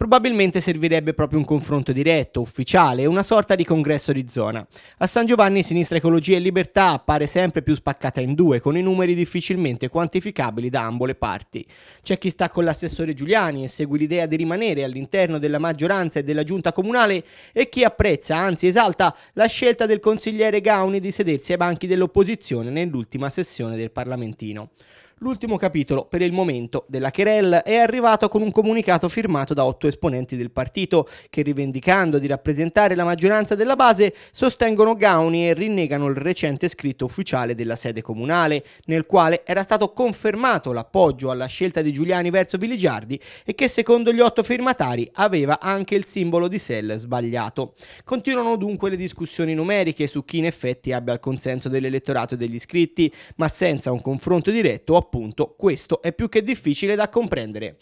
Probabilmente servirebbe proprio un confronto diretto, ufficiale, una sorta di congresso di zona. A San Giovanni Sinistra Ecologia e Libertà appare sempre più spaccata in due, con i numeri difficilmente quantificabili da ambo le parti. C'è chi sta con l'assessore Giuliani e segue l'idea di rimanere all'interno della maggioranza e della giunta comunale e chi apprezza, anzi esalta, la scelta del consigliere Gauni di sedersi ai banchi dell'opposizione nell'ultima sessione del Parlamentino. L'ultimo capitolo, per il momento, della Cherel è arrivato con un comunicato firmato da otto esponenti del partito, che rivendicando di rappresentare la maggioranza della base, sostengono Gauni e rinnegano il recente scritto ufficiale della sede comunale, nel quale era stato confermato l'appoggio alla scelta di Giuliani verso Viligiardi e che secondo gli otto firmatari aveva anche il simbolo di Sell sbagliato. Continuano dunque le discussioni numeriche su chi in effetti abbia il consenso dell'elettorato e degli iscritti, ma senza un confronto diretto appunto questo è più che difficile da comprendere.